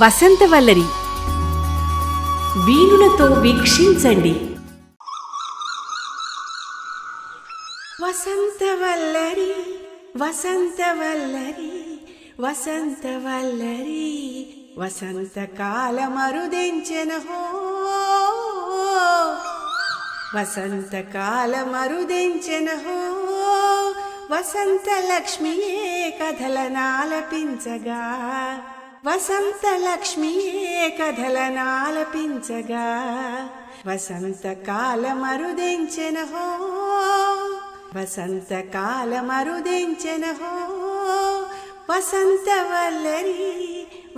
వసంతవల్లరి వీణులతో వీక్షించండి వసంతవల్లరి వసంతవల్లరి వసంతవల్లరి వసంతకాల హో వసంతకాల మరుదించెనహో కథల కథలనాలపించగా వసంతలక్ష్మియే కథలనాలపించగా వసంతకాలమరుదించెన హో వసంతకాలమరుదించెన హో వసంత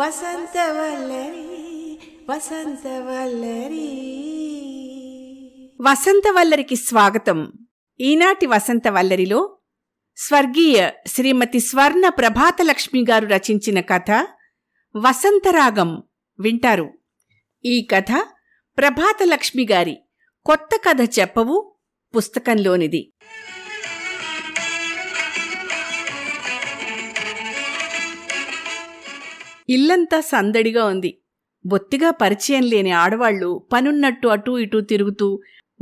వసంత వల్లరి వల్లరి వసంత వల్లరి వసంత వల్లరికి స్వాగతం ఈనాటి వసంత వల్లరిలో స్వర్గీయ శ్రీమతి స్వర్ణ ప్రభాతలక్ష్మి గారు రచించిన కథ వసంతరాగం వింటారు ఈ కథ ప్రభాతలక్ష్మి గారి కొత్త కథ చెప్పవు పుస్తకంలోనిది ఇల్లంతా సందడిగా ఉంది బొత్తిగా పరిచయం లేని ఆడవాళ్లు పనున్నట్టు అటూ ఇటూ తిరుగుతూ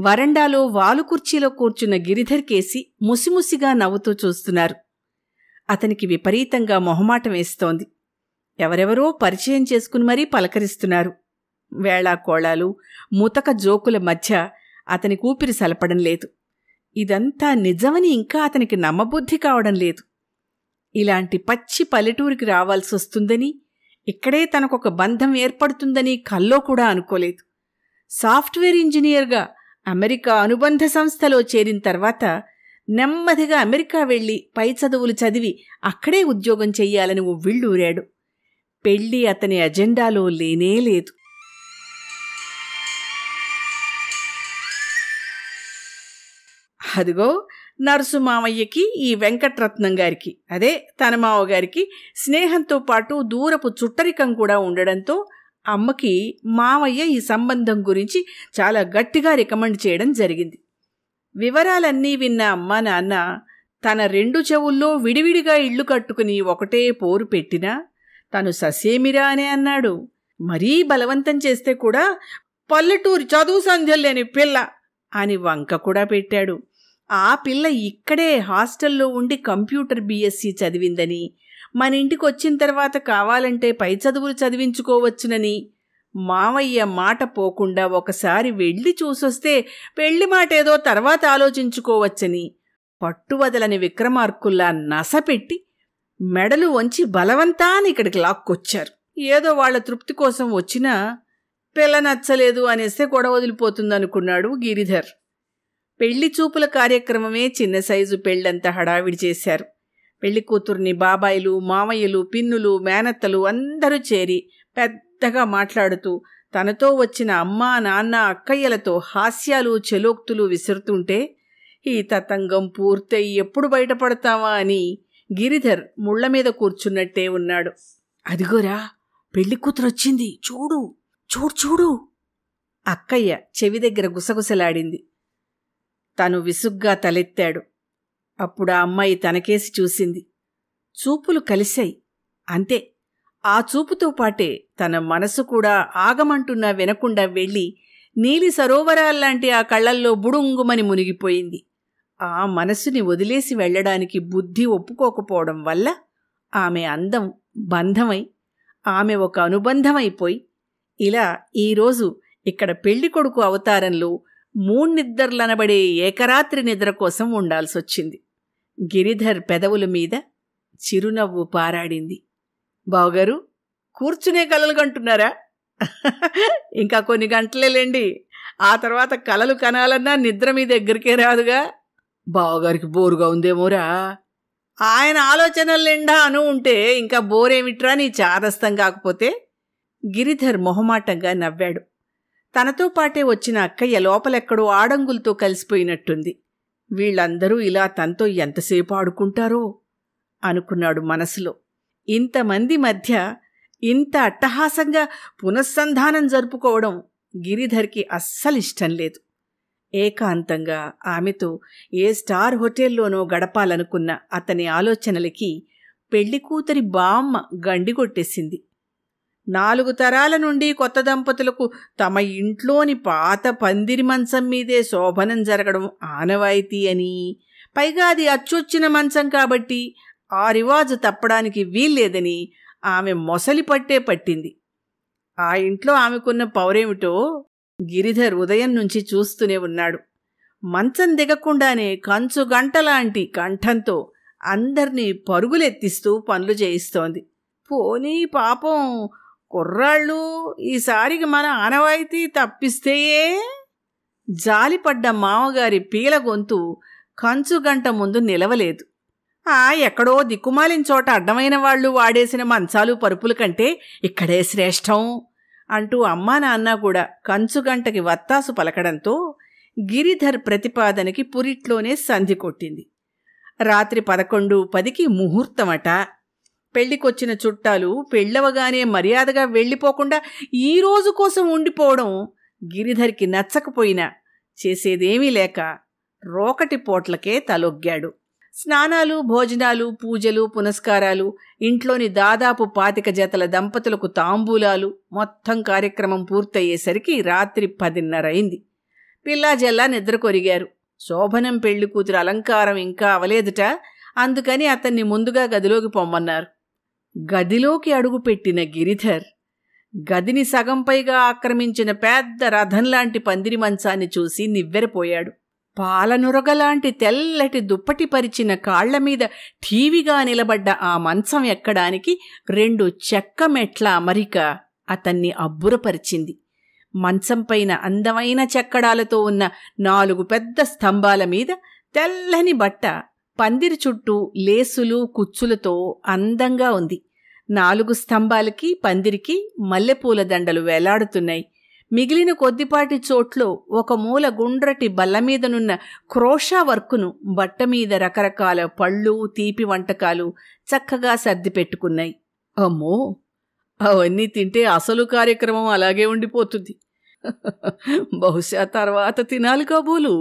వరండాలో వాలు కుర్చీలో కూర్చున్న గిరిధర్ కేసి ముసిముసిగా నవ్వుతూ చూస్తున్నారు అతనికి విపరీతంగా మొహమాటం వేస్తోంది ఎవరెవరో పరిచయం చేసుకుని మరీ పలకరిస్తున్నారు వేళాకోళాలు ముతక జోకుల మధ్య అతని ఊపిరి సలపడం లేదు ఇదంతా నిజమని ఇంకా అతనికి నమ్మబుద్ధి కావడం లేదు ఇలాంటి పచ్చి పల్లెటూరికి రావాల్సి వస్తుందని ఇక్కడే తనకొక బంధం ఏర్పడుతుందని కల్లో కూడా అనుకోలేదు సాఫ్ట్వేర్ ఇంజనీర్గా అమెరికా అనుబంధ సంస్థలో చేరిన తర్వాత నెమ్మదిగా అమెరికా వెళ్ళి పై చదువులు చదివి అక్కడే ఉద్యోగం చెయ్యాలని ఓ వీళ్ళూరాడు పెళ్లి అతని అజెండాలో లేనే లేదు అదిగో నర్సు మామయ్యకి ఈ వెంకట్రత్నం గారికి అదే తన మావగారికి స్నేహంతో పాటు దూరపు చుట్టరికం కూడా ఉండడంతో అమ్మకి మామయ్య ఈ సంబంధం గురించి చాలా గట్టిగా రికమెండ్ చేయడం జరిగింది వివరాలన్నీ విన్న అమ్మ నాన్న తన రెండు చెవుల్లో విడివిడిగా ఇళ్ళు కట్టుకుని ఒకటే పోరు పెట్టినా తను ససేమిరా అనే అన్నాడు మరీ బలవంతం చేస్తే కూడా పల్లెటూరు చదువు సంధ్యలేని పిల్ల అని వంక కూడా పెట్టాడు ఆ పిల్ల ఇక్కడే హాస్టల్లో ఉండి కంప్యూటర్ బీఎస్సీ చదివిందని మన ఇంటికి వచ్చిన తర్వాత కావాలంటే పై చదువులు చదివించుకోవచ్చునని మావయ్య మాట పోకుండా ఒకసారి వెళ్ళి చూసొస్తే పెళ్లి మాట ఏదో తర్వాత ఆలోచించుకోవచ్చని పట్టువదలని విక్రమార్కుల్లా నసపెట్టి మెడలు వంచి బలవంతాన్ని ఇక్కడికి లాక్కొచ్చారు ఏదో వాళ్ల తృప్తి కోసం వచ్చినా పిల్ల నచ్చలేదు అనేస్తే గొడవ వదిలిపోతుందనుకున్నాడు గిరిధర్ పెళ్లి చూపుల కార్యక్రమమే చిన్న సైజు పెళ్ళంతా హడావిడి చేశారు పెళ్లి కూతుర్ని బాబాయిలు మామయ్యలు పిన్నులు మేనత్తలు అందరూ చేరి పెద్దగా మాట్లాడుతూ తనతో వచ్చిన అమ్మ నాన్న అక్కయ్యలతో హాస్యాలు చెలోక్తులు విసురుతుంటే ఈ తతంగం పూర్తయి ఎప్పుడు బయటపడతావా అని గిరిధర్ ముళ్ల మీద కూర్చున్నట్టే ఉన్నాడు అదిగోరా పెళ్లి వచ్చింది చూడు చూడు చూడు అక్కయ్య చెవి దగ్గర గుసగుసలాడింది తను విసుగ్గా తలెత్తాడు అప్పుడు ఆ అమ్మాయి తనకేసి చూసింది చూపులు కలిశాయి అంతే ఆ చూపుతో పాటే తన మనసు కూడా ఆగమంటున్నా వినకుండా వెళ్ళి నీలి సరోవరాల్లాంటి ఆ కళ్ళల్లో బుడుంగుమని మునిగిపోయింది ఆ మనసుని వదిలేసి వెళ్లడానికి బుద్ధి ఒప్పుకోకపోవడం వల్ల ఆమె అందం బంధమై ఆమె ఒక అనుబంధమైపోయి ఇలా ఈరోజు ఇక్కడ పెళ్లి కొడుకు అవతారంలో మూణ్నిద్దర్లనబడే ఏకరాత్రి నిద్ర కోసం ఉండాల్సొచ్చింది గిరిధర్ పెదవుల మీద చిరునవ్వు పారాడింది బావగారు కూర్చునే కలలుగంటున్నారా ఇంకా కొన్ని గంటలేండి ఆ తర్వాత కలలు కనాలన్నా నిద్ర మీ దగ్గరికే రాదుగా బావగారికి బోరుగా ఉందేమోరా ఆయన ఆలోచనలు నిండా అను ఉంటే ఇంకా బోరేమిట్రా నీ చాదస్తం కాకపోతే గిరిధర్ మొహమాటంగా నవ్వాడు తనతో పాటే వచ్చిన అక్కయ్య లోపలెక్కడో ఆడంగులతో కలిసిపోయినట్టుంది వీళ్ళందరూ ఇలా తనతో ఎంతసేపు ఆడుకుంటారో అనుకున్నాడు మనసులో ఇంతమంది మధ్య ఇంత అట్టహాసంగా పునఃసంధానం జరుపుకోవడం గిరిధర్కి అస్సలిష్టం లేదు ఏకాంతంగా ఆమెతో ఏ స్టార్ హోటల్లోనో గడపాలనుకున్న అతని ఆలోచనలకి కూతురి బామ్మ గండిగొట్టేసింది నాలుగు తరాల నుండి కొత్త దంపతులకు తమ ఇంట్లోని పాత పందిరి మంచం మీదే శోభనం జరగడం ఆనవాయితీ అని పైగా అది అచ్చొచ్చిన మంచం కాబట్టి ఆ రివాజు తప్పడానికి వీల్లేదని ఆమె మొసలి పట్టే పట్టింది ఆ ఇంట్లో ఆమెకున్న పౌరేమిటో గిరిధర్ ఉదయం నుంచి చూస్తూనే ఉన్నాడు మంచం దిగకుండానే కంచు గంటలాంటి కంఠంతో అందర్నీ పరుగులెత్తిస్తూ పనులు చేయిస్తోంది పోనీ పాపం కుర్రాళ్ళు ఈసారికి మన ఆనవాయితీ తప్పిస్తేయే జాలిపడ్డ మామగారి పీల గొంతు కంచు గంట ముందు నిలవలేదు ఆ ఎక్కడో దిక్కుమాలిన చోట అడ్డమైన వాళ్ళు వాడేసిన మంచాలు పరుపుల కంటే ఇక్కడే శ్రేష్టం అంటూ అమ్మా నాన్న కూడా కంచుగంటకి వత్తాసు పలకడంతో గిరిధర్ ప్రతిపాదనకి పురిట్లోనే సంధి కొట్టింది రాత్రి పదకొండు పదికి ముహూర్తమట పెళ్లికొచ్చిన చుట్టాలు పెళ్ళవగానే మర్యాదగా వెళ్ళిపోకుండా ఈ రోజు కోసం ఉండిపోవడం గిరిధర్కి నచ్చకపోయినా చేసేదేమీ లేక రోకటి పోట్లకే తలొగ్గాడు స్నానాలు భోజనాలు పూజలు పునస్కారాలు ఇంట్లోని దాదాపు పాతిక జతల దంపతులకు తాంబూలాలు మొత్తం కార్యక్రమం పూర్తయ్యేసరికి రాత్రి పదిన్నరైంది పిల్లాజల్లా నిద్రకొరిగారు శోభనం పెళ్లి కూతురు అలంకారం ఇంకా అవలేదుట అందుకని అతన్ని ముందుగా గదిలోకి పొమ్మన్నారు గదిలోకి అడుగుపెట్టిన గిరిధర్ గదిని సగంపైగా ఆక్రమించిన పెద్ద రథంలాంటి పందిరి మంచాన్ని చూసి నివ్వెరపోయాడు పాలనురగలాంటి తెల్లటి దుప్పటి పరిచిన మీద ఠీవిగా నిలబడ్డ ఆ మంచం ఎక్కడానికి రెండు చెక్క మెట్ల అమరిక అతన్ని అబ్బురపరిచింది మంచంపైన అందమైన చెక్కడాలతో ఉన్న నాలుగు పెద్ద స్తంభాల మీద తెల్లని బట్ట పందిరి చుట్టూ లేసులు కుచ్చులతో అందంగా ఉంది నాలుగు స్తంభాలకి పందిరికి మల్లెపూల దండలు వేలాడుతున్నాయి మిగిలిన కొద్దిపాటి చోట్లో ఒక మూల గుండ్రటి బల్లమీదనున్న క్రోషా వర్కును బట్టమీద రకరకాల పళ్ళు తీపి వంటకాలు చక్కగా సర్ది పెట్టుకున్నాయి అమ్మో అవన్నీ తింటే అసలు కార్యక్రమం అలాగే ఉండిపోతుంది బహుశా తర్వాత తినాలి కాబోలు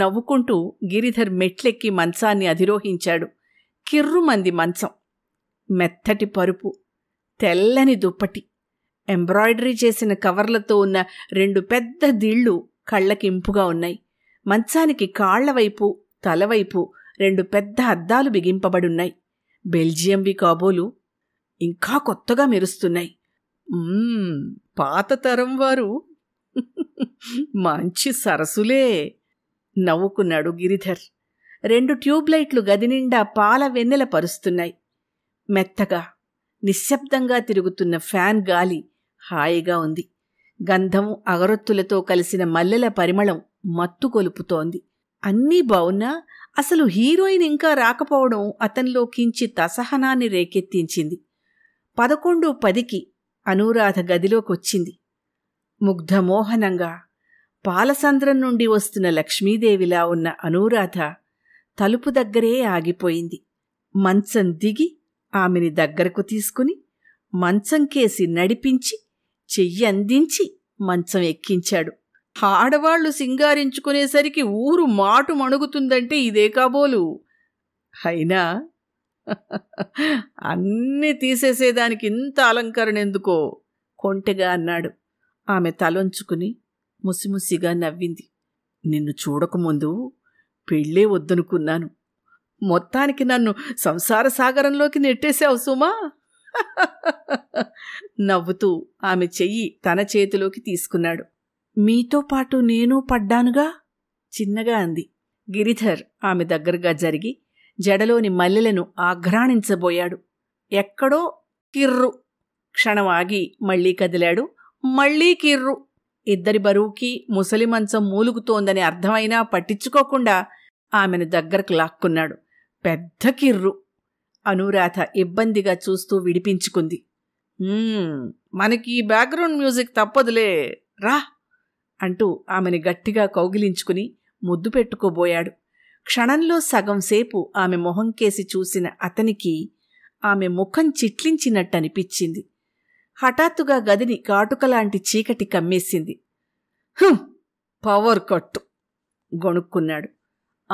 నవ్వుకుంటూ గిరిధర్ మెట్లెక్కి మంచాన్ని అధిరోహించాడు కిర్రుమంది మంచం మెత్తటి పరుపు తెల్లని దుప్పటి ఎంబ్రాయిడరీ చేసిన కవర్లతో ఉన్న రెండు పెద్ద దీళ్లు కళ్ళకింపుగా ఉన్నాయి మంచానికి కాళ్లవైపు తలవైపు రెండు పెద్ద అద్దాలు బిగింపబడున్నాయి బెల్జియంవి కాబోలు ఇంకా కొత్తగా మెరుస్తున్నాయి పాత తరం వారు మంచి సరసులే నవ్వుకున్నాడు గిరిధర్ రెండు ట్యూబ్లైట్లు గదినిండా పాల వెన్నెల పరుస్తున్నాయి మెత్తగా నిశ్శబ్దంగా తిరుగుతున్న ఫ్యాన్ గాలి హాయిగా ఉంది గంధం అగరొత్తులతో కలిసిన మల్లెల పరిమళం మత్తు కొలుపుతోంది అన్నీ బావున్నా అసలు హీరోయిన్ ఇంకా రాకపోవడం అతనిలో కించిత్ అసహనాన్ని రేకెత్తించింది పదకొండు పదికి అనురాధ గదిలోకొచ్చింది ముగ్ధమోహనంగా పాలసంద్రం నుండి వస్తున్న లక్ష్మీదేవిలా ఉన్న అనురాధ తలుపు దగ్గరే ఆగిపోయింది మంచం దిగి ఆమెని దగ్గరకు తీసుకుని మంచంకేసి నడిపించి చెయ్యి అందించి మంచం ఎక్కించాడు ఆడవాళ్లు సింగారించుకునేసరికి ఊరు మాటు మణుగుతుందంటే ఇదే కాబోలు అయినా అన్నీ తీసేసేదానికి ఇంత అలంకరణ ఎందుకో కొంటెగా అన్నాడు ఆమె తలొంచుకుని ముసిముసిగా నవ్వింది నిన్ను చూడకముందు పెళ్ళే వద్దనుకున్నాను మొత్తానికి నన్ను సంసార సాగరంలోకి నెట్టేసే సుమా నవ్వుతూ ఆమె చెయ్యి తన చేతిలోకి తీసుకున్నాడు మీతో పాటు నేను పడ్డానుగా చిన్నగా అంది గిరిధర్ ఆమె దగ్గరగా జరిగి జడలోని మల్లెలను ఆఘ్రాణించబోయాడు ఎక్కడో కిర్రు క్షణం ఆగి మళ్లీ కదిలాడు మళ్లీ కిర్రు ఇద్దరి బరువుకి ముసలి మంచం మూలుగుతోందని అర్థమైనా పట్టించుకోకుండా ఆమెను దగ్గరకు లాక్కున్నాడు పెద్ద కిర్రు అనురాధ ఇబ్బందిగా చూస్తూ విడిపించుకుంది మనకి బ్యాక్గ్రౌండ్ మ్యూజిక్ తప్పదులే రా అంటూ ఆమెని గట్టిగా కౌగిలించుకుని ముద్దు పెట్టుకోబోయాడు క్షణంలో సగం సేపు ఆమె మొహం కేసి చూసిన అతనికి ఆమె ముఖం చిట్లించినట్టు అనిపించింది హఠాత్తుగా గదిని కాటుకలాంటి చీకటి కమ్మేసింది పవర్ కట్టు గొణుక్కున్నాడు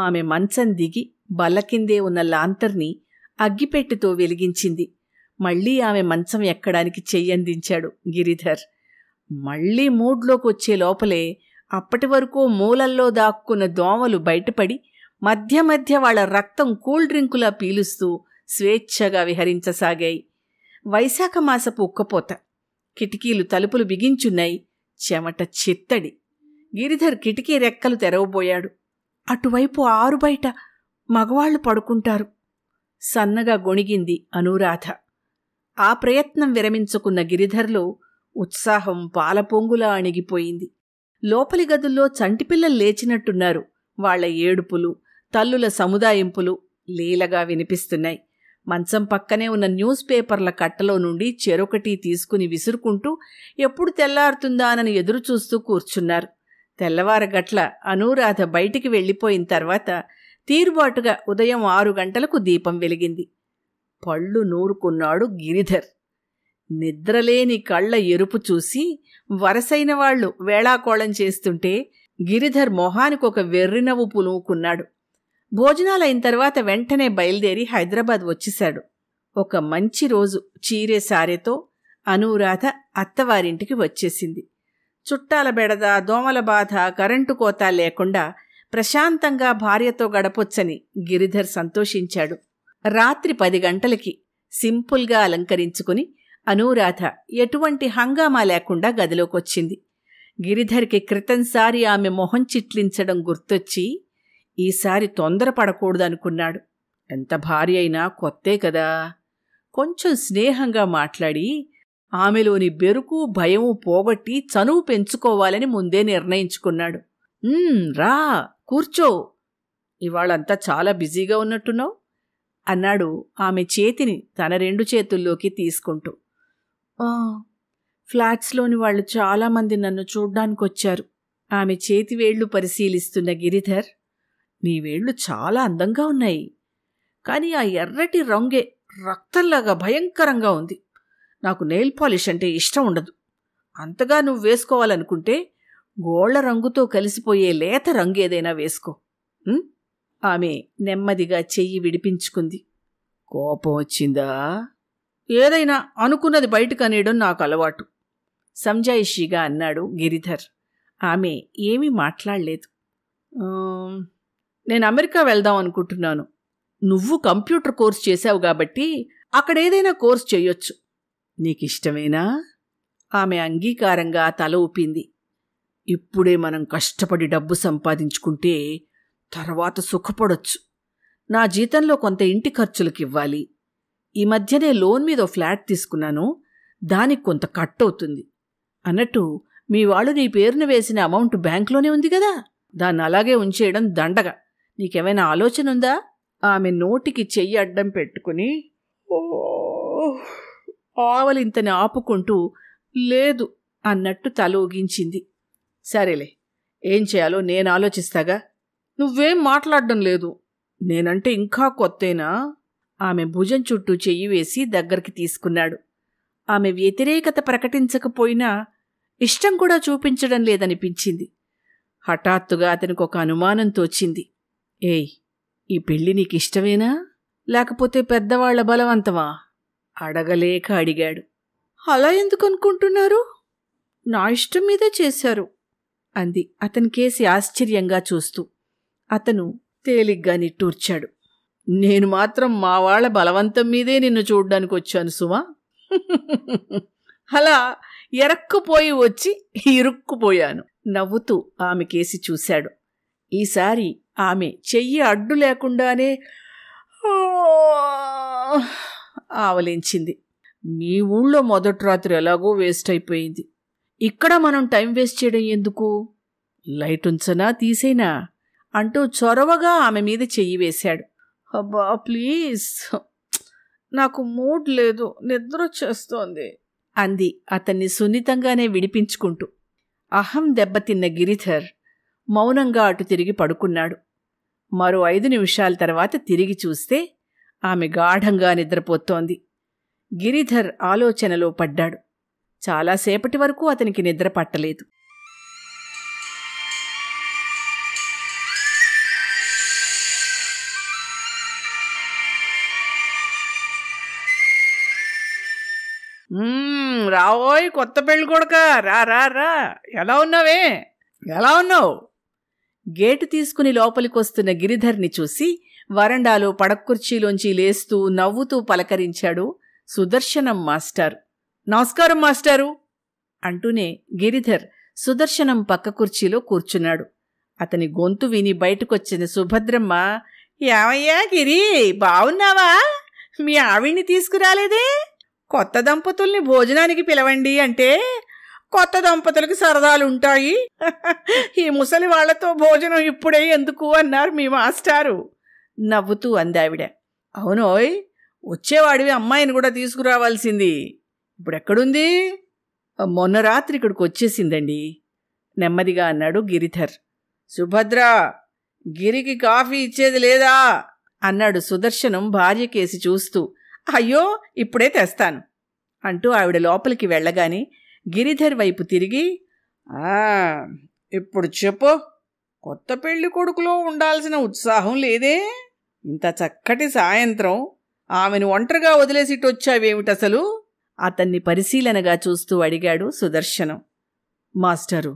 ఆమె మంచం దిగి బల్ల కిందే ఉన్న లాంతర్ని అగ్గిపెట్టుతో వెలిగించింది మళ్లీ ఆమె మంచం ఎక్కడానికి చెయ్యందించాడు గిరిధర్ మళ్లీ మూడ్లోకి వచ్చే లోపలే అప్పటి వరకు మూలల్లో దాక్కున్న దోమలు బయటపడి మధ్య మధ్య వాళ్ల రక్తం కూల్ డ్రింకులా పీలుస్తూ స్వేచ్ఛగా విహరించసాగాయి వైశాఖ మాసపు ఉక్కపోత కిటికీలు తలుపులు బిగించున్నాయి చెమట చిత్తడి గిరిధర్ కిటికీ రెక్కలు తెరవబోయాడు అటువైపు ఆరు బయట మగవాళ్లు పడుకుంటారు సన్నగా గొణిగింది అనురాధ ఆ ప్రయత్నం విరమించుకున్న గిరిధర్లో ఉత్సాహం పాలపొంగులా అణిగిపోయింది లోపలి గదుల్లో చంటిపిల్లలు లేచినట్టున్నారు వాళ్ల ఏడుపులు తల్లుల సముదాయింపులు లీలగా వినిపిస్తున్నాయి మంచం పక్కనే ఉన్న న్యూస్ పేపర్ల కట్టలో నుండి చెరొకటి తీసుకుని విసురుకుంటూ ఎప్పుడు తెల్లారుతుందానని ఎదురుచూస్తూ కూర్చున్నారు తెల్లవారగట్ల అనూరాధ బయటికి వెళ్ళిపోయిన తర్వాత తీరుబాటుగా ఉదయం ఆరు గంటలకు దీపం వెలిగింది పళ్ళు నూరుకున్నాడు గిరిధర్ నిద్రలేని కళ్ళ ఎరుపు చూసి వరసైన వాళ్ళు వేళాకోళం చేస్తుంటే గిరిధర్ మొహానికి ఒక వెర్రినవ్వు పులువుకున్నాడు భోజనాలైన తర్వాత వెంటనే బయలుదేరి హైదరాబాద్ వచ్చేశాడు ఒక మంచి రోజు చీరే సారెతో అనురాధ అత్తవారింటికి వచ్చేసింది చుట్టాల బెడద దోమల బాధ కరెంటు కోత లేకుండా ప్రశాంతంగా భార్యతో గడపొచ్చని గిరిధర్ సంతోషించాడు రాత్రి పది గంటలకి సింపుల్గా అలంకరించుకుని అనూరాధ ఎటువంటి హంగామా లేకుండా గదిలోకొచ్చింది గిరిధర్కి క్రితంసారి ఆమె మొహం చిట్లించడం గుర్తొచ్చి ఈసారి తొందరపడకూడదనుకున్నాడు ఎంత భార్య అయినా కొత్తే కదా కొంచెం స్నేహంగా మాట్లాడి ఆమెలోని బెరుకు భయము పోగొట్టి చనువు పెంచుకోవాలని ముందే నిర్ణయించుకున్నాడు రా కూర్చో ఇవాళంతా చాలా బిజీగా ఉన్నట్టున్నావు అన్నాడు ఆమె చేతిని తన రెండు చేతుల్లోకి తీసుకుంటూ ఫ్లాట్స్లోని వాళ్ళు చాలామంది నన్ను చూడ్డానికి వచ్చారు ఆమె చేతి వేళ్లు పరిశీలిస్తున్న గిరిధర్ నీ వేళ్లు చాలా అందంగా ఉన్నాయి కానీ ఆ ఎర్రటి రంగే రక్తంలాగా భయంకరంగా ఉంది నాకు నెయిల్ పాలిష్ అంటే ఇష్టం ఉండదు అంతగా నువ్వు వేసుకోవాలనుకుంటే గోళ్ల రంగుతో కలిసిపోయే లేత రంగు ఏదైనా వేసుకో ఆమె నెమ్మదిగా చెయ్యి విడిపించుకుంది కోపం వచ్చిందా ఏదైనా అనుకున్నది బయటకు అనేయడం నాకు అలవాటు సంజాయిషిగా అన్నాడు గిరిధర్ ఆమె ఏమీ మాట్లాడలేదు నేను అమెరికా వెళ్దాం అనుకుంటున్నాను నువ్వు కంప్యూటర్ కోర్స్ చేశావు కాబట్టి అక్కడ ఏదైనా కోర్స్ చేయొచ్చు నీకిష్టమేనా ఆమె అంగీకారంగా తల ఊపింది ఇప్పుడే మనం కష్టపడి డబ్బు సంపాదించుకుంటే తర్వాత సుఖపడొచ్చు నా జీతంలో కొంత ఇంటి ఖర్చులకు ఇవ్వాలి ఈ మధ్యనే లోన్ మీద ఫ్లాట్ తీసుకున్నాను దానికి కొంత కట్ అవుతుంది అన్నట్టు మీ వాళ్ళు నీ పేరున వేసిన అమౌంట్ బ్యాంక్లోనే ఉంది కదా దాన్ని అలాగే ఉంచేయడం దండగా నీకేమైనా ఆలోచన ఉందా ఆమె నోటికి చెయ్యి అడ్డం పెట్టుకుని ఆవలింతని ఆపుకుంటూ లేదు అన్నట్టు తల ఊగించింది సరేలే ఏం చేయాలో నేను ఆలోచిస్తాగా నువ్వేం మాట్లాడడం లేదు నేనంటే ఇంకా కొత్తేనా ఆమె భుజం చుట్టూ చెయ్యి వేసి దగ్గరికి తీసుకున్నాడు ఆమె వ్యతిరేకత ప్రకటించకపోయినా ఇష్టం కూడా చూపించడం లేదనిపించింది హఠాత్తుగా అతనికి ఒక అనుమానం తోచింది ఏయ్ ఈ పెళ్లి నీకిష్టమేనా లేకపోతే పెద్దవాళ్ల బలవంతమా అడగలేక అడిగాడు అలా ఎందుకు అనుకుంటున్నారు నా ఇష్టం మీదే చేశారు అంది అతనికేసి ఆశ్చర్యంగా చూస్తూ అతను తేలిగ్గా నిట్టూర్చాడు నేను మాత్రం మా వాళ్ళ బలవంతం మీదే నిన్ను చూడ్డానికి వచ్చాను సుమా అలా ఎరక్కుపోయి వచ్చి ఇరుక్కుపోయాను నవ్వుతూ ఆమె కేసి చూశాడు ఈసారి ఆమె చెయ్యి అడ్డు లేకుండానే ఆవలించింది మీ ఊళ్ళో మొదటి రాత్రి ఎలాగో వేస్ట్ అయిపోయింది ఇక్కడ మనం టైం వేస్ట్ చేయడం ఎందుకు లైట్ ఉంచనా తీసేనా అంటూ చొరవగా ఆమె మీద చెయ్యి వేశాడు అబ్బా ప్లీజ్ నాకు మూడ్ లేదు నిద్ర వచ్చేస్తోంది అంది అతన్ని సున్నితంగానే విడిపించుకుంటూ అహం దెబ్బతిన్న గిరిధర్ మౌనంగా అటు తిరిగి పడుకున్నాడు మరో ఐదు నిమిషాల తర్వాత తిరిగి చూస్తే ఆమె గాఢంగా నిద్రపోతోంది గిరిధర్ ఆలోచనలో పడ్డాడు చాలాసేపటి వరకు అతనికి నిద్ర పట్టలేదు రావోయ్ కొత్త పెళ్ళి కొడక రా రా రా ఎలా ఉన్నావే ఎలా ఉన్నావు గేటు తీసుకుని లోపలికొస్తున్న గిరిధర్ని చూసి వరండాలో పడకుర్చీలోంచి లేస్తూ నవ్వుతూ పలకరించాడు సుదర్శనం మాస్టర్ నమస్కారం మాస్టారు అంటూనే గిరిధర్ సుదర్శనం పక్క కుర్చీలో కూర్చున్నాడు అతని గొంతు విని బయటకొచ్చిన సుభద్రమ్మ ఏమయ్యా గిరి బావున్నావా మీ ఆవిడ్ని తీసుకురాలేదే కొత్త దంపతుల్ని భోజనానికి పిలవండి అంటే కొత్త దంపతులకు ఉంటాయి ఈ ముసలి వాళ్లతో భోజనం ఇప్పుడే ఎందుకు అన్నారు మీ మాస్టారు నవ్వుతూ అందావిడ అవునోయ్ వచ్చేవాడివి అమ్మాయిని కూడా తీసుకురావాల్సింది ఇప్పుడు ఎక్కడుంది మొన్న రాత్రి ఇక్కడికి వచ్చేసిందండి నెమ్మదిగా అన్నాడు గిరిధర్ సుభద్ర గిరికి కాఫీ ఇచ్చేది లేదా అన్నాడు సుదర్శనం భార్య కేసి చూస్తూ అయ్యో ఇప్పుడే తెస్తాను అంటూ ఆవిడ లోపలికి వెళ్ళగానే గిరిధర్ వైపు తిరిగి ఇప్పుడు చెప్పు కొత్త పెళ్లి కొడుకులో ఉండాల్సిన ఉత్సాహం లేదే ఇంత చక్కటి సాయంత్రం ఆమెను ఒంటరిగా వచ్చావేమిటసలు అతన్ని పరిశీలనగా చూస్తూ అడిగాడు సుదర్శనం మాస్టరు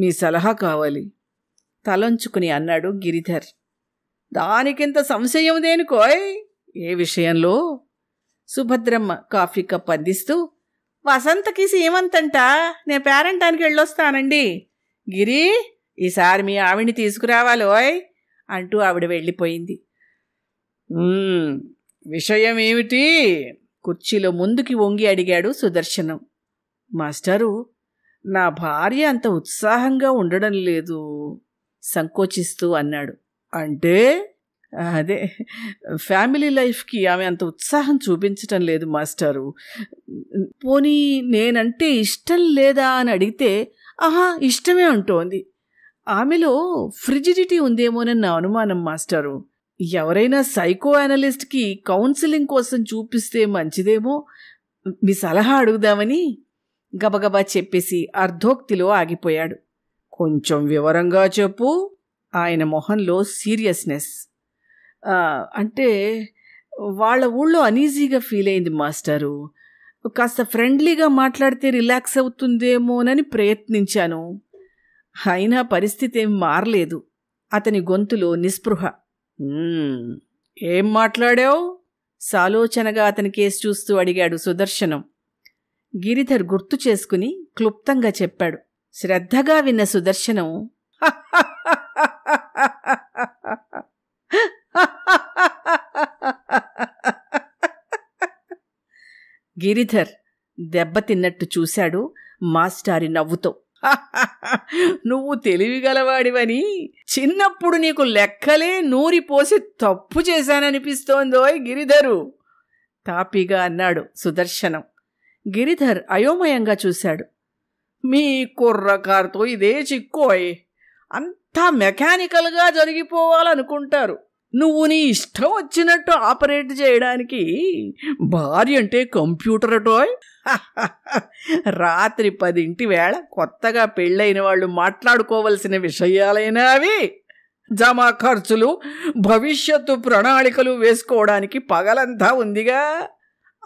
మీ సలహా కావాలి తలొంచుకుని అన్నాడు గిరిధర్ దానికింత సంశయం దేనికోయ్ ఏ విషయంలో సుభద్రమ్మ కాఫీ కప్ అందిస్తూ వసంతకి సీమంతంట నే పేరంటానికి వెళ్ళొస్తానండి గిరి ఈసారి మీ ఆవిడిని తీసుకురావాలోయ్ అంటూ ఆవిడ వెళ్ళిపోయింది విషయం ఏమిటి కుర్చీలో ముందుకి వంగి అడిగాడు సుదర్శనం మాస్టారు నా భార్య అంత ఉత్సాహంగా ఉండడం లేదు సంకోచిస్తూ అన్నాడు అంటే అదే ఫ్యామిలీ లైఫ్కి ఆమె అంత ఉత్సాహం చూపించటం లేదు మాస్టారు పోనీ నేనంటే ఇష్టం లేదా అని అడిగితే ఆహా ఇష్టమే అంటోంది ఆమెలో ఫ్రిజిడిటీ ఉందేమోనని నా అనుమానం మాస్టారు ఎవరైనా సైకో అనలిస్ట్కి కౌన్సిలింగ్ కోసం చూపిస్తే మంచిదేమో మీ సలహా అడుగుదామని గబగబా చెప్పేసి అర్ధోక్తిలో ఆగిపోయాడు కొంచెం వివరంగా చెప్పు ఆయన మొహంలో సీరియస్నెస్ అంటే వాళ్ళ ఊళ్ళో అనీజీగా ఫీల్ అయింది మాస్టరు కాస్త ఫ్రెండ్లీగా మాట్లాడితే రిలాక్స్ అవుతుందేమోనని ప్రయత్నించాను అయినా పరిస్థితి ఏం మారలేదు అతని గొంతులో నిస్పృహ ఏం మాట్లాడావు సాలోచనగా అతని కేసు చూస్తూ అడిగాడు సుదర్శనం గిరిధర్ గుర్తు చేసుకుని క్లుప్తంగా చెప్పాడు శ్రద్ధగా విన్న సుదర్శనం గిరిధర్ దెబ్బతిన్నట్టు చూశాడు మాస్టారి నవ్వుతో నువ్వు తెలివిగలవాడివని చిన్నప్పుడు నీకు లెక్కలే నూరిపోసి తప్పు చేశాననిపిస్తోందోయ్ గిరిధరు తాపిగా అన్నాడు సుదర్శనం గిరిధర్ అయోమయంగా చూశాడు మీ కుర్రకారుతో ఇదే చిక్కోయ్ అంతా మెకానికల్గా జరిగిపోవాలనుకుంటారు నువ్వు నీ ఇష్టం వచ్చినట్టు ఆపరేట్ చేయడానికి భార్య అంటే కంప్యూటర్ టోయ్ రాత్రి పదింటి వేళ కొత్తగా పెళ్ళైన వాళ్ళు మాట్లాడుకోవలసిన విషయాలైనా అవి జమా ఖర్చులు భవిష్యత్తు ప్రణాళికలు వేసుకోవడానికి పగలంతా ఉందిగా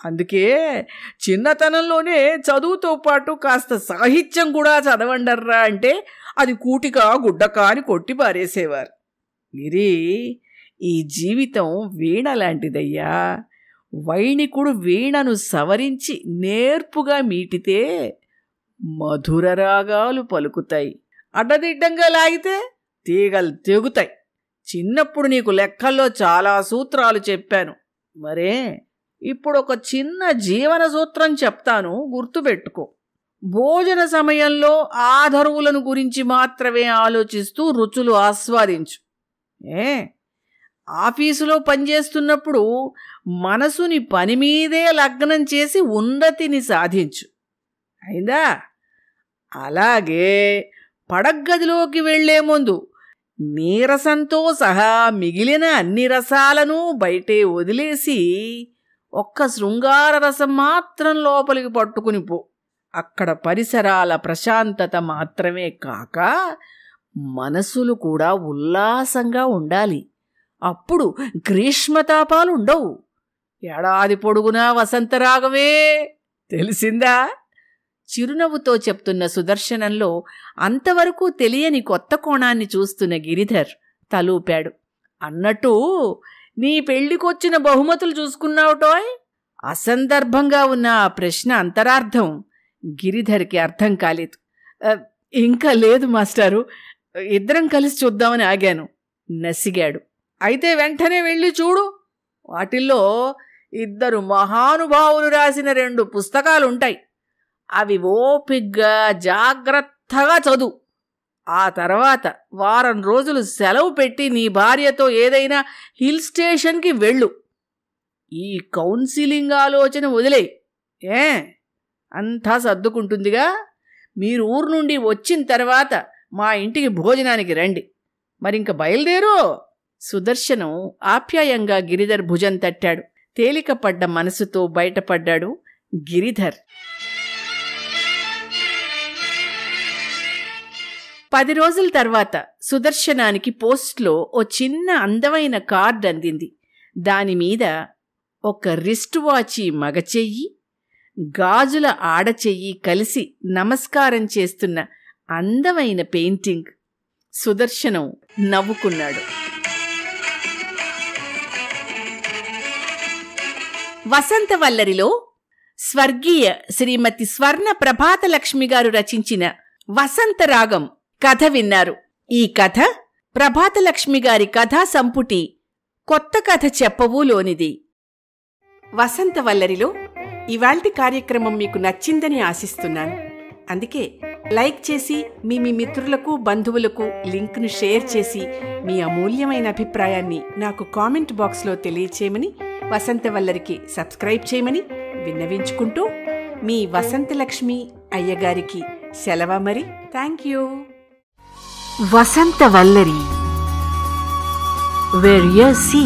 అందుకే చిన్నతనంలోనే చదువుతో పాటు కాస్త సాహిత్యం కూడా చదవండర్రా అంటే అది కూటిక గుడ్డక అని కొట్టి పారేసేవారు గిరి ఈ జీవితం వీణ లాంటిదయ్యా వైణికుడు వీణను సవరించి నేర్పుగా మీటితే మధుర రాగాలు పలుకుతాయి అడ్డదిడ్డంగా లాగితే తీగలు తెగుతాయి చిన్నప్పుడు నీకు లెక్కల్లో చాలా సూత్రాలు చెప్పాను మరే ఇప్పుడు ఒక చిన్న జీవన సూత్రం చెప్తాను గుర్తుపెట్టుకో భోజన సమయంలో ఆధరువులను గురించి మాత్రమే ఆలోచిస్తూ రుచులు ఆస్వాదించు ఏ ఆఫీసులో పనిచేస్తున్నప్పుడు మనసుని పని మీదే లగ్నం చేసి ఉన్నతిని సాధించు అయిందా అలాగే పడగ్గదిలోకి వెళ్లే ముందు నీరసంతో సహా మిగిలిన అన్ని రసాలను బయటే వదిలేసి ఒక్క శృంగార రసం మాత్రం లోపలికి పట్టుకుని పో అక్కడ పరిసరాల ప్రశాంతత మాత్రమే కాక మనసులు కూడా ఉల్లాసంగా ఉండాలి అప్పుడు గ్రీష్మతాపాలుండవు ఏడాది పొడుగునా వసంతరాగమే తెలిసిందా చిరునవ్వుతో చెప్తున్న సుదర్శనంలో అంతవరకు తెలియని కొత్త కోణాన్ని చూస్తున్న గిరిధర్ తలూపాడు అన్నట్టు నీ పెళ్లికొచ్చిన బహుమతులు చూసుకున్నావుటోయ్ అసందర్భంగా ఉన్న ఆ ప్రశ్న అంతరార్థం గిరిధర్కి అర్థం కాలేదు ఇంకా లేదు మాస్టారు ఇద్దరం కలిసి చూద్దామని ఆగాను నసిగాడు అయితే వెంటనే వెళ్ళి చూడు వాటిల్లో ఇద్దరు మహానుభావులు రాసిన రెండు పుస్తకాలు ఉంటాయి అవి ఓపిగ్గా జాగ్రత్తగా చదువు ఆ తర్వాత వారం రోజులు సెలవు పెట్టి నీ భార్యతో ఏదైనా హిల్ స్టేషన్కి వెళ్ళు ఈ కౌన్సిలింగ్ ఆలోచన వదిలే ఏ అంతా సర్దుకుంటుందిగా మీరు ఊరు నుండి వచ్చిన తర్వాత మా ఇంటికి భోజనానికి రండి మరింక బయలుదేరు సుదర్శనం ఆప్యాయంగా గిరిధర్ భుజం తట్టాడు తేలికపడ్డ మనసుతో బయటపడ్డాడు గిరిధర్ పది రోజుల తర్వాత సుదర్శనానికి పోస్ట్లో ఓ చిన్న అందమైన కార్డ్ అందింది దానిమీద ఒక రిస్ట్ వాచి మగచెయ్యి గాజుల ఆడచెయ్యి కలిసి నమస్కారం చేస్తున్న అందమైన పెయింటింగ్ సుదర్శనం నవ్వుకున్నాడు వసంతవల్లరిలో స్వర్గీయ శ్రీమతి స్వర్ణ ప్రభాతలక్ష్మి గారు రచించిన వసంత రాగం కథ విన్నారు ఈ కథ ప్రభాతలక్ష్మి గారి కథా సంపుటి కొత్త కథ చెప్పవులోనిది వసంతవల్లరిలో ఇవాల్టి కార్యక్రమం మీకు నచ్చిందని ఆశిస్తున్నాను అందుకే లైక్ చేసి మీ మీ మిత్రులకు బంధువులకు లింక్ను షేర్ చేసి మీ అమూల్యమైన అభిప్రాయాన్ని నాకు కామెంట్ బాక్స్లో తెలియచేయమని వసంత వల్లరికి సబ్స్క్రైబ్ చేయమని విన్నవించుకుంటూ మీ వసంతలక్ష్మి అయ్యగారికి సెలవ మరి thank you Vasantha Vallari where you see